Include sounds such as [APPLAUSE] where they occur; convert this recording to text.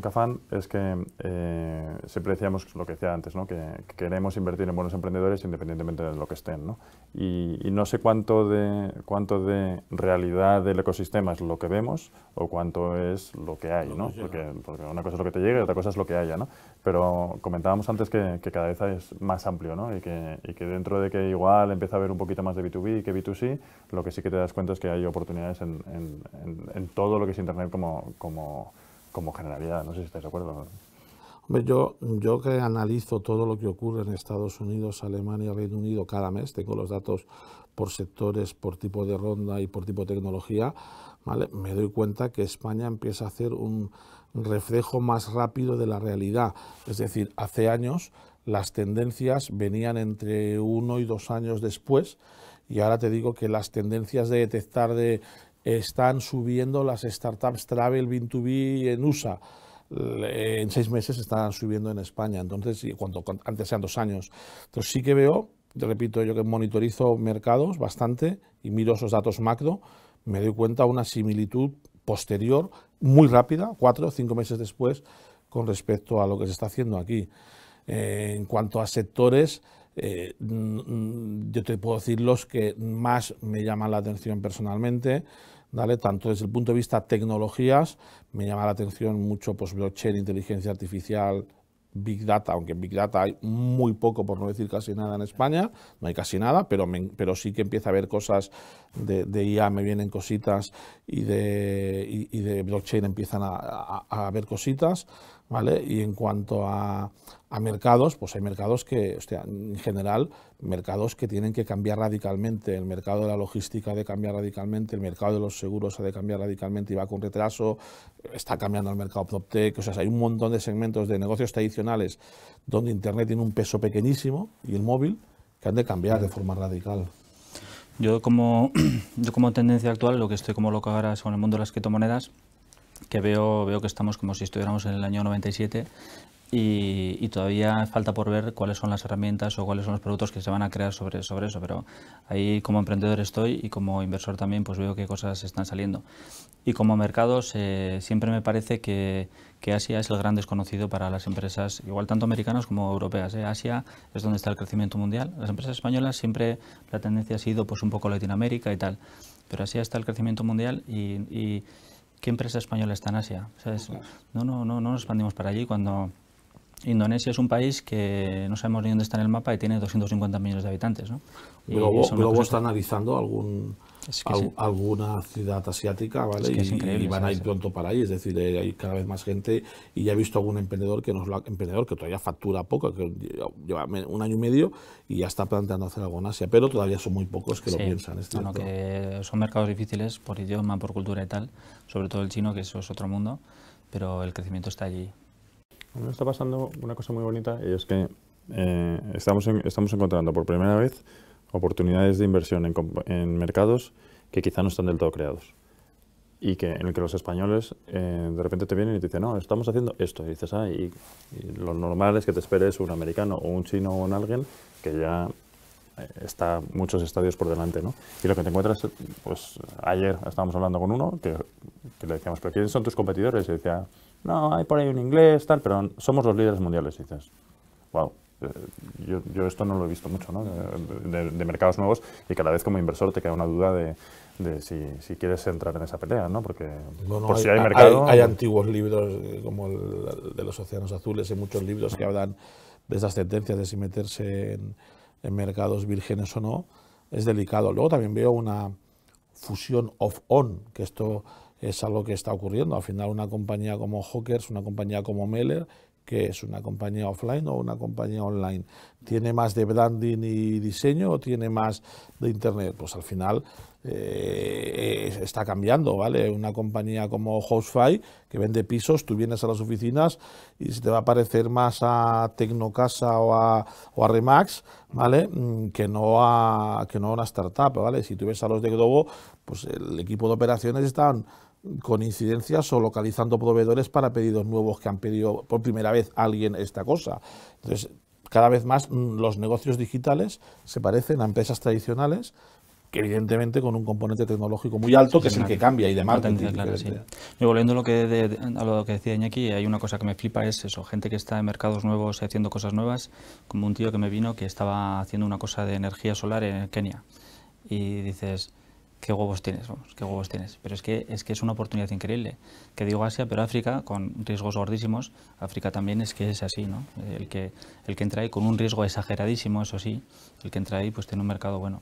Cafán es que eh, siempre decíamos pues, lo que decía antes, ¿no? que, queremos invertir en buenos emprendedores independientemente de lo que estén. Y, no sé cuánto de, cuánto de realidad del ecosistema es lo que vemos o cuánto es lo que hay, porque, una cosa es lo que te llega y otra cosa es lo que haya. Pero comentábamos antes que, cada vez es más amplio y, que, dentro de que igual empieza a haber un poquito más de B2B que B2C, lo que sí que te das cuenta es que hay oportunidades en, todo lo que es Internet como... como como generalidad. No sé si estáis de acuerdo. Hombre, yo, yo que analizo todo lo que ocurre en Estados Unidos, Alemania, Reino Unido cada mes, tengo los datos por sectores, por tipo de ronda y por tipo de tecnología, ¿vale? me doy cuenta que España empieza a hacer un reflejo más rápido de la realidad. Es decir, hace años las tendencias venían entre uno y dos años después y ahora te digo que las tendencias de detectar de están subiendo las startups travel B2B en USA. Eh, en seis meses están subiendo en España, entonces, cuando antes sean dos años. Entonces, sí que veo, repito, yo que monitorizo mercados bastante y miro esos datos macro, me doy cuenta una similitud posterior, muy rápida, cuatro o cinco meses después, con respecto a lo que se está haciendo aquí. Eh, en cuanto a sectores, eh, yo te puedo decir los que más me llaman la atención personalmente, tanto desde el punto de vista tecnologías, me llama la atención mucho pues, blockchain, inteligencia artificial, Big Data, aunque en Big Data hay muy poco, por no decir casi nada en España, no hay casi nada, pero, pero sí que empieza a haber cosas de, IA, me vienen cositas, y de, blockchain empiezan a, a, cositas. ¿Vale? Y en cuanto a, mercados, pues hay mercados que, en general, mercados que tienen que cambiar radicalmente. El mercado de la logística ha de cambiar radicalmente, el mercado de los seguros ha de cambiar radicalmente y va con retraso, está cambiando el mercado PropTech, o sea, hay un montón de segmentos de negocios tradicionales donde Internet tiene un peso pequeñísimo y el móvil que han de cambiar de forma radical. Yo como, [CLEARS THROAT] yo como tendencia actual, lo que estoy como loco ahora es con el mundo de las criptomonedas, que veo, veo que estamos como si estuviéramos en el año 97 y, y, todavía falta por ver cuáles son las herramientas o cuáles son los productos que se van a crear sobre, sobre eso, pero ahí como emprendedor estoy y como inversor también pues veo qué cosas están saliendo. Y como mercados siempre me parece que, que, Asia es el gran desconocido para las empresas, igual tanto americanas como europeas. ¿eh? Asia es donde está el crecimiento mundial. Las empresas españolas siempre la tendencia ha sido pues un poco Latinoamérica y tal, pero Asia está el crecimiento mundial y ¿qué empresa española está en Asia? No, no, no, no nos expandimos para allí cuando Indonesia es un país que no sabemos ni dónde está en el mapa y tiene 250 millones de habitantes. ¿no? Y está analizando algún alguna ciudad asiática, ¿vale? y, van a ir pronto para ahí, es decir, eh, hay cada vez más gente y ya he visto algún emprendedor que nos lo emprendedor que todavía factura poco, que lleva un año y medio y ya está planteando hacer algo en Asia, pero todavía son muy pocos que lo piensan. son mercados difíciles por idioma, por cultura y tal, sobre todo el chino, que eso es otro mundo, pero el crecimiento está allí. me está pasando una cosa muy bonita y es que eh, estamos encontrando por primera vez oportunidades de inversión en, mercados que quizá no están del todo creados y que en el que los españoles eh, de repente te vienen y te dicen, no, estamos haciendo esto. Y dices, ah, y, lo normal es que te esperes un americano o un chino o un alguien que ya eh, está muchos estadios por delante, ¿no? Y lo que te encuentras, pues ayer estábamos hablando con uno que, que le decíamos, pero ¿quiénes son tus competidores? Y decía, no, hay por ahí un inglés, tal, pero somos los líderes mundiales. Y dices, wow, eh, yo, esto no lo he visto mucho, de, mercados nuevos y cada vez como inversor te queda una duda de, si, quieres entrar en esa pelea, ¿no? Porque por hay, si hay mercado... Hay, antiguos libros eh, como el de los océanos azules, hay muchos libros que hablan de esas tendencias de si meterse en, en mercados vírgenes o no, es delicado. Luego también veo una fusión off-on, que esto es algo que está ocurriendo. Al final una compañía como Hawkers, una compañía como Meller, que es una compañía offline o una compañía online. ¿Tiene más de branding y diseño o tiene más de Internet? Pues al final eh, está cambiando, ¿vale? Una compañía como Housefy que vende pisos, tú vienes a las oficinas y se te va a parecer más a Tecnocasa o a, Remax, ¿vale? Mm, que no a, que no una startup, ¿vale? Si tú ves a los de Globo, pues el equipo de operaciones están con incidencias o localizando proveedores para pedidos nuevos que han pedido por primera vez alguien esta cosa. Entonces, cada vez más mm, los negocios digitales se parecen a empresas tradicionales que evidentemente con un componente tecnológico muy alto, que es el que cambia y de marketing. Y volviendo a lo, que lo que decía Iñaki, hay una cosa que me flipa, es eso, gente que está en mercados nuevos y haciendo cosas nuevas, como un tío que me vino que estaba haciendo una cosa de energía solar en Kenia. Y dices, qué huevos tienes, qué huevos tienes. Pero es que es, que es una oportunidad increíble. Que digo Asia, pero África, con riesgos gordísimos, África también es que es así, ¿no? El que, el que entra ahí con un riesgo exageradísimo, eso sí, el que entra ahí pues tiene un mercado bueno.